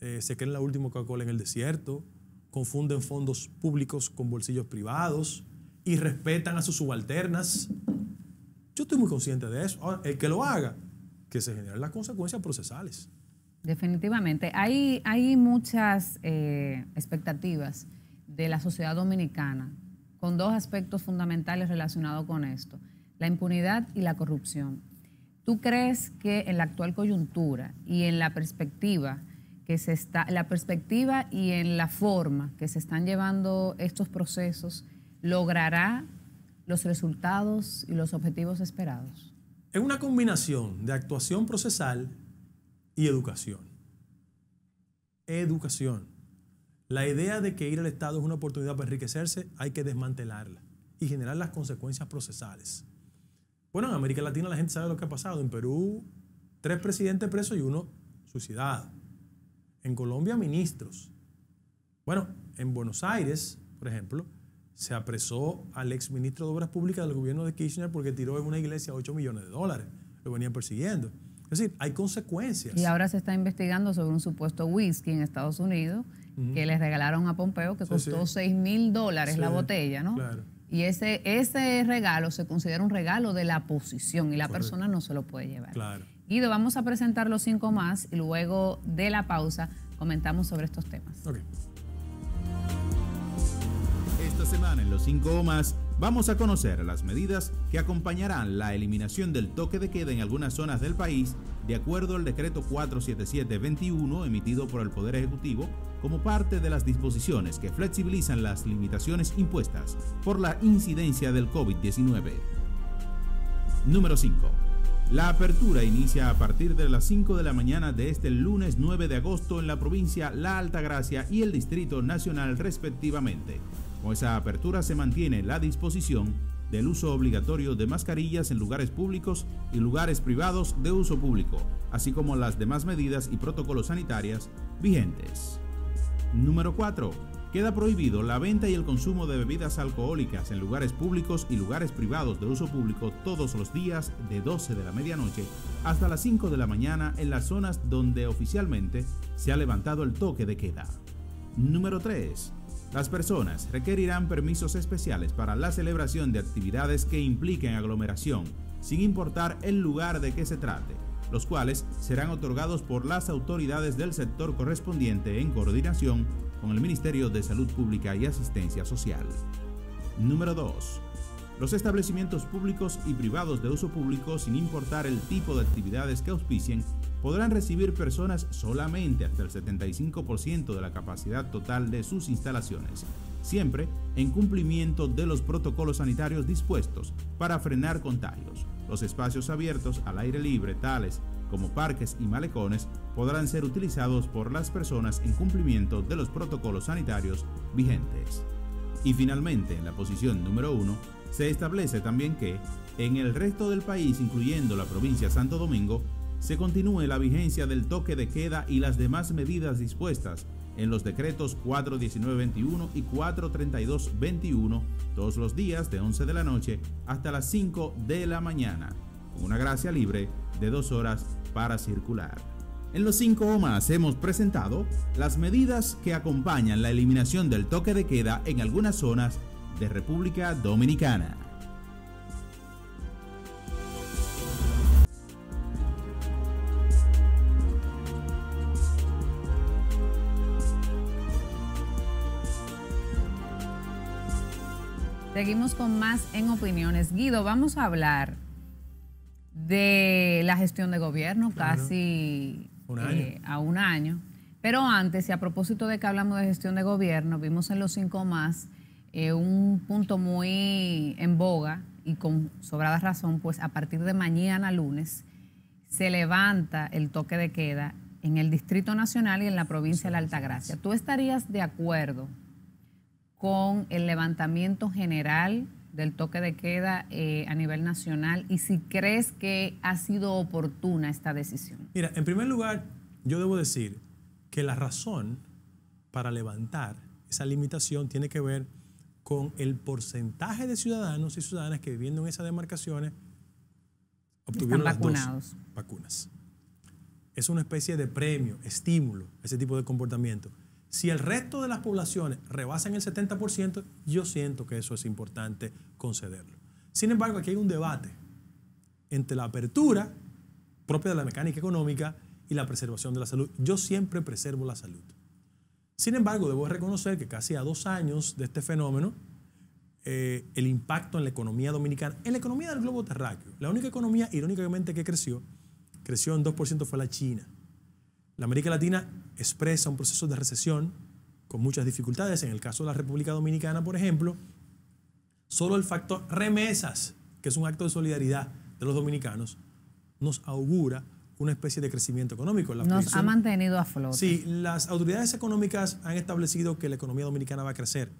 Speaker 3: eh, se creen la última Coca-Cola en el desierto, confunden fondos públicos con bolsillos privados y respetan a sus subalternas. Yo estoy muy consciente de eso. el que lo haga, que se generen las consecuencias procesales.
Speaker 1: Definitivamente. Hay, hay muchas eh, expectativas de la sociedad dominicana con dos aspectos fundamentales relacionados con esto la impunidad y la corrupción. ¿Tú crees que en la actual coyuntura y en la perspectiva que se está, la perspectiva y en la forma que se están llevando estos procesos logrará los resultados y los objetivos esperados?
Speaker 3: Es una combinación de actuación procesal y educación. Educación. La idea de que ir al Estado es una oportunidad para enriquecerse hay que desmantelarla y generar las consecuencias procesales. Bueno, en América Latina la gente sabe lo que ha pasado. En Perú, tres presidentes presos y uno suicidado. En Colombia, ministros. Bueno, en Buenos Aires, por ejemplo, se apresó al ex ministro de Obras Públicas del gobierno de Kirchner porque tiró en una iglesia 8 millones de dólares. Lo venían persiguiendo. Es decir, hay consecuencias. Y ahora
Speaker 1: se está investigando sobre un supuesto whisky en Estados Unidos que les regalaron a Pompeo que costó 6 mil dólares la botella, ¿no? Claro. Y ese, ese regalo se considera un regalo de la posición y la persona no se lo puede llevar. Claro. Guido, vamos a presentar los cinco más y luego de la pausa comentamos sobre estos temas.
Speaker 2: Esta semana en los cinco más vamos a conocer las medidas que acompañarán la eliminación del toque de queda en algunas zonas del país de acuerdo al decreto 477-21 emitido por el Poder Ejecutivo, como parte de las disposiciones que flexibilizan las limitaciones impuestas por la incidencia del COVID-19. Número 5. La apertura inicia a partir de las 5 de la mañana de este lunes 9 de agosto en la provincia La Altagracia y el Distrito Nacional respectivamente. Con esa apertura se mantiene la disposición del uso obligatorio de mascarillas en lugares públicos y lugares privados de uso público, así como las demás medidas y protocolos sanitarios vigentes. Número 4. Queda prohibido la venta y el consumo de bebidas alcohólicas en lugares públicos y lugares privados de uso público todos los días de 12 de la medianoche hasta las 5 de la mañana en las zonas donde oficialmente se ha levantado el toque de queda. Número 3 las personas requerirán permisos especiales para la celebración de actividades que impliquen aglomeración, sin importar el lugar de que se trate, los cuales serán otorgados por las autoridades del sector correspondiente en coordinación con el Ministerio de Salud Pública y Asistencia Social. Número 2. Los establecimientos públicos y privados de uso público, sin importar el tipo de actividades que auspicien, podrán recibir personas solamente hasta el 75% de la capacidad total de sus instalaciones, siempre en cumplimiento de los protocolos sanitarios dispuestos para frenar contagios. Los espacios abiertos al aire libre, tales como parques y malecones, podrán ser utilizados por las personas en cumplimiento de los protocolos sanitarios vigentes. Y finalmente, en la posición número 1, se establece también que, en el resto del país, incluyendo la provincia Santo Domingo, se continúe la vigencia del toque de queda y las demás medidas dispuestas en los decretos 419-21 y 432 todos los días de 11 de la noche hasta las 5 de la mañana, con una gracia libre de dos horas para circular. En los 5 o hemos presentado las medidas que acompañan la eliminación del toque de queda en algunas zonas de República Dominicana.
Speaker 1: Seguimos con más en opiniones. Guido, vamos a hablar de la gestión de gobierno casi eh, a un año. Pero antes, y a propósito de que hablamos de gestión de gobierno, vimos en los cinco más eh, un punto muy en boga y con sobrada razón, pues a partir de mañana lunes se levanta el toque de queda en el Distrito Nacional y en la provincia de la Altagracia. ¿Tú estarías de acuerdo con el levantamiento general del toque de queda eh, a nivel nacional y si crees que ha sido oportuna esta decisión.
Speaker 3: Mira, en primer lugar, yo debo decir que la razón para levantar esa limitación tiene que ver con el porcentaje de ciudadanos y ciudadanas que viviendo en esas demarcaciones obtuvieron las vacunas. Es una especie de premio, estímulo ese tipo de comportamiento. Si el resto de las poblaciones rebasan el 70%, yo siento que eso es importante concederlo. Sin embargo, aquí hay un debate entre la apertura propia de la mecánica económica y la preservación de la salud. Yo siempre preservo la salud. Sin embargo, debo reconocer que casi a dos años de este fenómeno, eh, el impacto en la economía dominicana, en la economía del globo terráqueo, la única economía irónicamente que creció, creció en 2% fue la China. La América Latina expresa un proceso de recesión con muchas dificultades. En el caso de la República Dominicana, por ejemplo, solo el factor remesas, que es un acto de solidaridad de los dominicanos, nos augura una especie de crecimiento económico. La nos ha
Speaker 1: mantenido a flote. Sí,
Speaker 3: las autoridades económicas han establecido que la economía dominicana va a crecer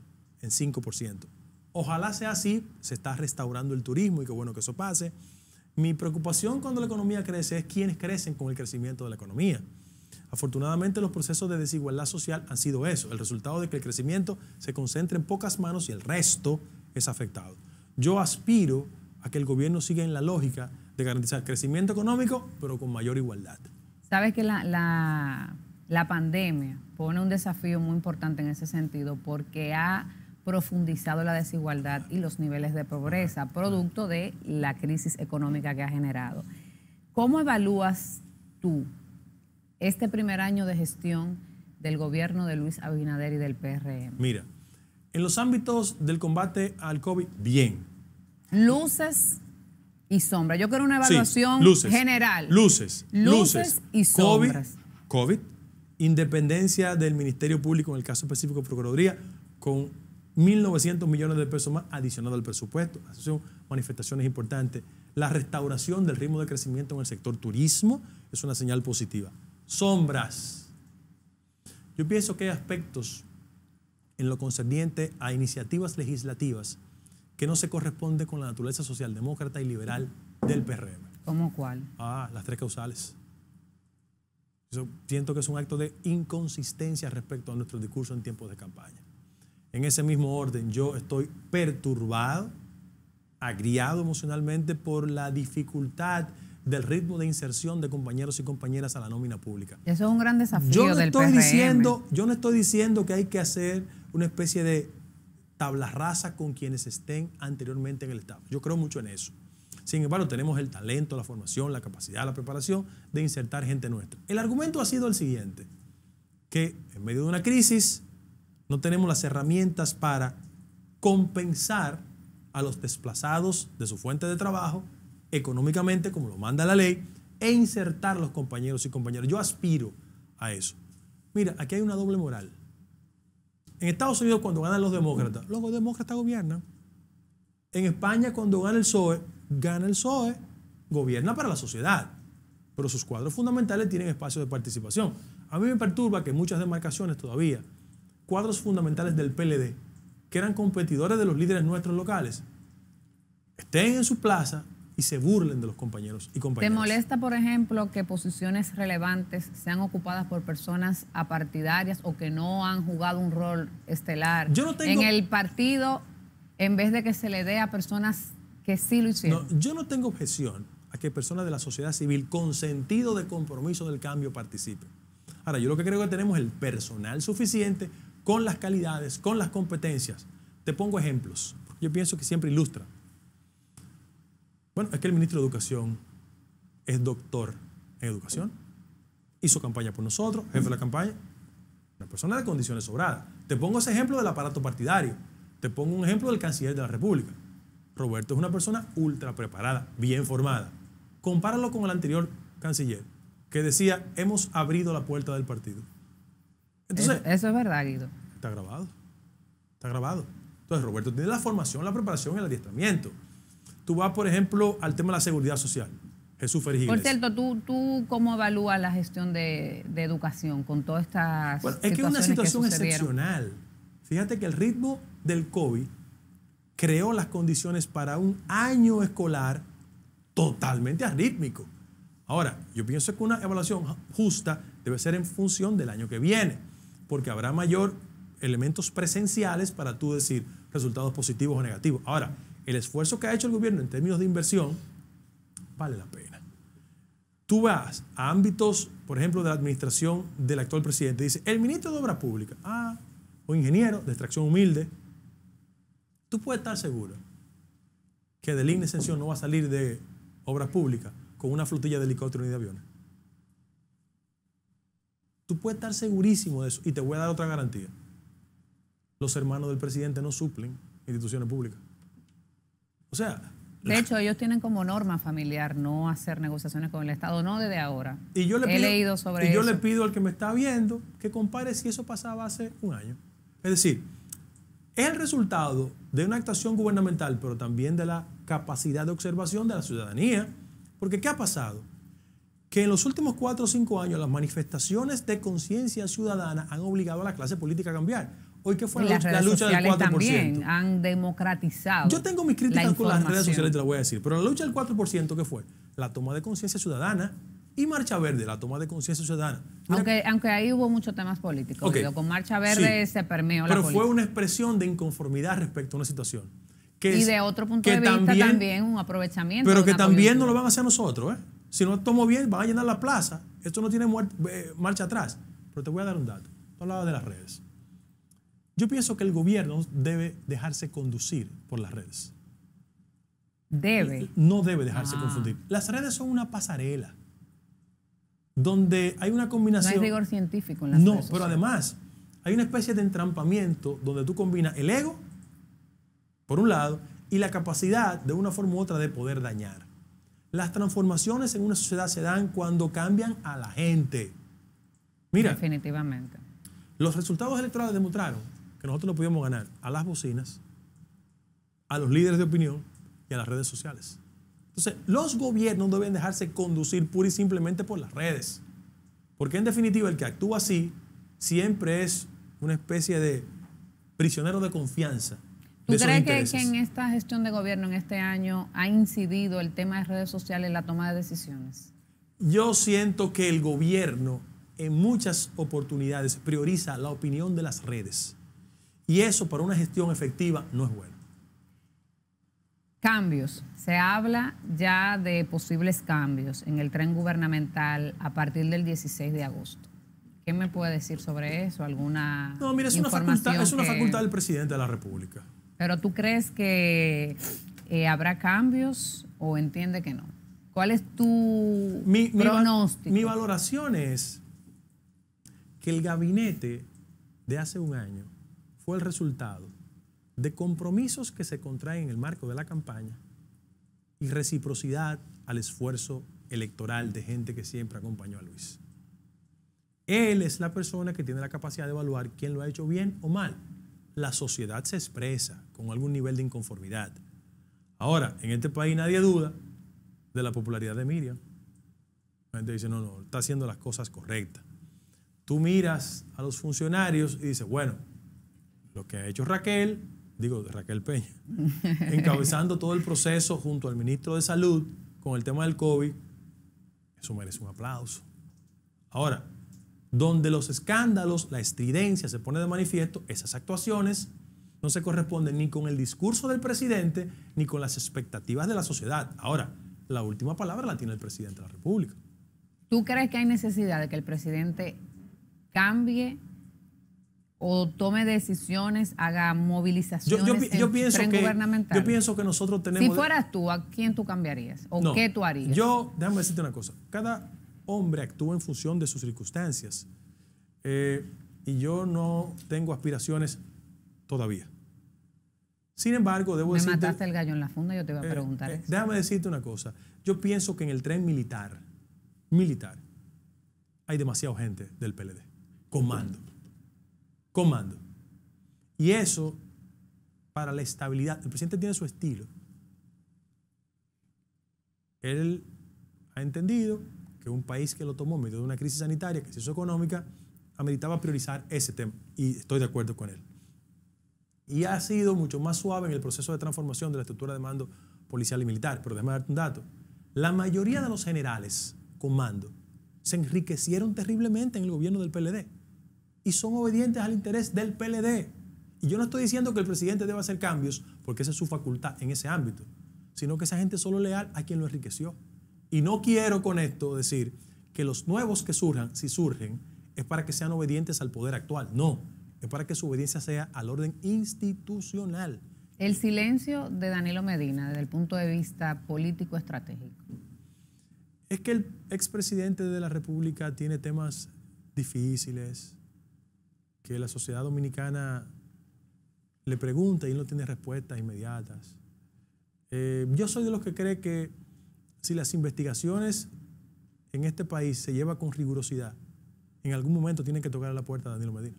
Speaker 3: en 5%. Ojalá sea así, se está restaurando el turismo y qué bueno que eso pase. Mi preocupación cuando la economía crece es quiénes crecen con el crecimiento de la economía. Afortunadamente los procesos de desigualdad social han sido eso, el resultado de que el crecimiento se concentre en pocas manos y el resto es afectado. Yo aspiro a que el gobierno siga en la lógica de garantizar crecimiento económico, pero con mayor igualdad.
Speaker 1: Sabes que la, la, la pandemia pone un desafío muy importante en ese sentido porque ha profundizado la desigualdad y los niveles de pobreza, producto de la crisis económica que ha generado. ¿Cómo evalúas tú este primer año de gestión del gobierno de Luis Abinader y del PRM?
Speaker 3: Mira, en los ámbitos del combate al COVID, bien.
Speaker 1: Luces y sombras. Yo quiero una evaluación general. Luces,
Speaker 3: luces. y sombras. COVID, independencia del Ministerio Público, en el caso específico de Procuraduría, con 1.900 millones de pesos más adicionados al presupuesto. Son manifestaciones importantes. La restauración del ritmo de crecimiento en el sector turismo es una señal positiva sombras. Yo pienso que hay aspectos en lo concerniente a iniciativas legislativas que no se corresponde con la naturaleza socialdemócrata y liberal del PRM. ¿Cómo cuál? Ah, las tres causales. Yo siento que es un acto de inconsistencia respecto a nuestro discurso en tiempos de campaña. En ese mismo orden, yo estoy perturbado, agriado emocionalmente por la dificultad del ritmo de inserción de compañeros y compañeras a la nómina pública.
Speaker 1: Eso es un gran desafío yo no estoy Diciendo,
Speaker 3: yo no estoy diciendo que hay que hacer una especie de tabla rasa con quienes estén anteriormente en el Estado. Yo creo mucho en eso. Sin embargo, tenemos el talento, la formación, la capacidad, la preparación de insertar gente nuestra. El argumento ha sido el siguiente, que en medio de una crisis no tenemos las herramientas para compensar a los desplazados de su fuente de trabajo económicamente, como lo manda la ley, e insertar los compañeros y compañeras. Yo aspiro a eso. Mira, aquí hay una doble moral. En Estados Unidos, cuando ganan los demócratas, los demócratas gobiernan. En España, cuando gana el PSOE, gana el PSOE, gobierna para la sociedad. Pero sus cuadros fundamentales tienen espacio de participación. A mí me perturba que muchas demarcaciones todavía, cuadros fundamentales del PLD, que eran competidores de los líderes nuestros locales, estén en su plaza y se burlen de los compañeros y compañeras. ¿Te molesta,
Speaker 1: por ejemplo, que posiciones relevantes sean ocupadas por personas apartidarias o que no han jugado un rol estelar en el partido en vez de que se le dé a personas que sí lo hicieron? yo
Speaker 3: no tengo objeción a que personas de la sociedad civil con sentido de compromiso del cambio participen. Ahora, yo lo que creo que tenemos el personal suficiente con las calidades, con las competencias. Te pongo ejemplos. Yo pienso que siempre ilustra. Bueno, es que el ministro de Educación es doctor en educación, hizo campaña por nosotros, jefe de la campaña, una persona de condiciones sobradas. Te pongo ese ejemplo del aparato partidario, te pongo un ejemplo del canciller de la República. Roberto es una persona ultra preparada, bien formada. Compáralo con el anterior canciller, que decía, hemos abrido la puerta del partido.
Speaker 1: Entonces, eso, eso es verdad, Guido.
Speaker 3: Está grabado. Está grabado. Entonces, Roberto tiene la formación, la preparación y el adiestramiento. Tú vas, por ejemplo, al tema de la seguridad social. Jesús Fergiles. Por cierto,
Speaker 1: ¿tú, tú cómo evalúas la gestión de, educación con todas estas bueno, Es que es una situación excepcional.
Speaker 3: Fíjate que el ritmo del COVID creó las condiciones para un año escolar totalmente arrítmico. Ahora, yo pienso que una evaluación justa debe ser en función del año que viene, porque habrá mayor elementos presenciales para tú decir resultados positivos o negativos. Ahora, el esfuerzo que ha hecho el gobierno en términos de inversión vale la pena. Tú vas a ámbitos, por ejemplo, de la administración del actual presidente, dice, el ministro de Obras Públicas, ah, o ingeniero de extracción humilde, tú puedes estar seguro que del INE no va a salir de Obras Públicas con una flotilla de helicópteros ni de aviones. Tú puedes estar segurísimo de eso. Y te voy a dar otra garantía. Los hermanos del presidente no suplen instituciones públicas
Speaker 1: sea... De hecho, ellos tienen como norma familiar no hacer negociaciones con el Estado, no desde ahora. Y yo le He leído sobre y yo le
Speaker 3: pido al que me está viendo que compare si eso pasaba hace un año. Es decir, es el resultado de una actuación gubernamental, pero también de la capacidad de observación de la ciudadanía. Porque ¿qué ha pasado? Que en los últimos cuatro o cinco años las manifestaciones de conciencia ciudadana han obligado a la clase política a cambiar. Hoy qué fue la, lucha del 4%. También
Speaker 1: han democratizado. Yo tengo mis críticas con las redes sociales,
Speaker 3: te lo voy a decir, pero la lucha del 4% ¿qué fue la toma de conciencia ciudadana y Marcha Verde, la toma de conciencia ciudadana.
Speaker 1: aunque, ahí hubo muchos temas políticos, con Marcha Verde se permeó la Pero fue
Speaker 3: una expresión de inconformidad respecto a una situación. y de otro punto de vista también,
Speaker 1: un aprovechamiento. Pero que también
Speaker 3: no lo van a hacer nosotros, ¿eh? Si no tomo bien, van a llenar la plaza. Esto no tiene eh, marcha atrás. Pero te voy a dar un dato. Tú hablabas de las redes. Yo pienso que el gobierno debe dejarse conducir por las redes. Debe. No debe dejarse ah. confundir. Las redes son una pasarela donde hay una combinación. No hay rigor
Speaker 1: científico en las redes No,
Speaker 3: pero además hay una especie de entrampamiento donde tú combinas el ego, por un lado, y la capacidad de una forma u otra de poder dañar. Las transformaciones en una sociedad se dan cuando cambian a la gente. Mira. Definitivamente. Los resultados electorales demostraron nosotros no podíamos ganar a las bocinas, a los líderes de opinión y a las redes sociales. Entonces, los gobiernos deben dejarse conducir pura y simplemente por las redes. Porque en definitiva el que actúa así siempre es una especie de prisionero de confianza.
Speaker 1: ¿Tú crees que, que, en esta gestión de gobierno en este año ha incidido el tema de redes sociales en la toma de decisiones?
Speaker 3: Yo siento que el gobierno en muchas oportunidades prioriza la opinión de las redes y eso para una gestión efectiva no es bueno.
Speaker 1: Cambios. Se habla ya de posibles cambios en el tren gubernamental a partir del 16 de agosto. ¿Qué me puede decir sobre eso? ¿Alguna No, mira, es, una facultad,
Speaker 3: del presidente de la República.
Speaker 1: Pero tú crees que eh, habrá cambios o entiende que no? ¿Cuál es tu pronóstico? mi valoración
Speaker 3: es que el gabinete de hace un año fue el resultado de compromisos que se contraen en el marco de la campaña y reciprocidad al esfuerzo electoral de gente que siempre acompañó a Luis. Él es la persona que tiene la capacidad de evaluar quién lo ha hecho bien o mal. La sociedad se expresa con algún nivel de inconformidad. Ahora, en este país nadie duda de la popularidad de Miriam. La gente dice, no, no, está haciendo las cosas correctas. Tú miras a los funcionarios y dices, bueno, lo que ha hecho Raquel, digo Raquel Peña,
Speaker 1: *laughs* encabezando
Speaker 3: todo el proceso junto al ministro de Salud con el tema del COVID, eso merece un aplauso. Ahora, donde los escándalos, la estridencia se pone de manifiesto, esas actuaciones no se corresponden ni con el discurso del presidente ni con las expectativas de la sociedad. Ahora, la última palabra la tiene el presidente de la República.
Speaker 1: ¿Tú crees que hay necesidad de que el presidente cambie o tome decisiones, haga movilizaciones yo, en pienso tren que, gubernamental. Yo pienso
Speaker 3: que nosotros tenemos... Si fueras
Speaker 1: tú, ¿a quién tú cambiarías? ¿O qué tú harías? Yo,
Speaker 3: déjame decirte una cosa. Cada hombre actúa en función de sus circunstancias. Eh, y yo no tengo aspiraciones todavía. Sin embargo, debo decirte... Me
Speaker 1: mataste el gallo en la funda, yo te voy a eh, preguntar. Eh, eso. déjame
Speaker 3: decirte una cosa. Yo pienso que en el tren militar, militar, hay demasiada gente del PLD, comando comando. Y eso, para la estabilidad, el presidente tiene su estilo. Él ha entendido que un país que lo tomó en medio de una crisis sanitaria, que se hizo económica, ameritaba priorizar ese tema. Y estoy de acuerdo con él. Y ha sido mucho más suave en el proceso de transformación de la estructura de mando policial y militar. Pero déjame darte un dato. La mayoría de los generales comando se enriquecieron terriblemente en el gobierno del PLD y son obedientes al interés del PLD. Y yo no estoy diciendo que el presidente deba hacer cambios, porque esa es su facultad en ese ámbito, sino que esa gente solo leal a quien lo enriqueció. Y no quiero con esto decir que los nuevos que surjan, si surgen, es para que sean obedientes al poder actual. No, es para que su obediencia sea al orden
Speaker 1: institucional. El silencio de Danilo Medina desde el punto de vista político-estratégico.
Speaker 3: Es que el expresidente de la República tiene temas difíciles, que la sociedad dominicana le pregunta y no tiene respuestas inmediatas. Eh, yo soy de los que cree que si las investigaciones en este país se llevan con rigurosidad, en algún momento tienen que tocar a la puerta a Danilo Medina.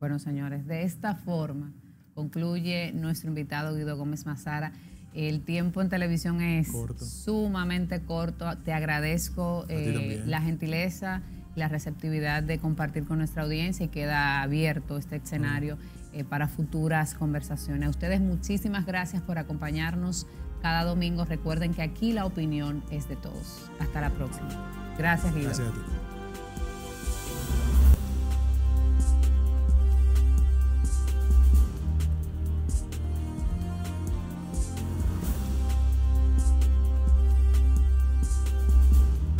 Speaker 1: Bueno, señores, de esta forma concluye nuestro invitado Guido Gómez Mazara. El tiempo en televisión es sumamente corto. Te agradezco eh, la gentileza la receptividad de compartir con nuestra audiencia y queda abierto este escenario eh, para futuras conversaciones. A ustedes muchísimas gracias por acompañarnos cada domingo. Recuerden que aquí la opinión es de todos. Hasta la próxima. Gracias, Guido. Gracias a ti.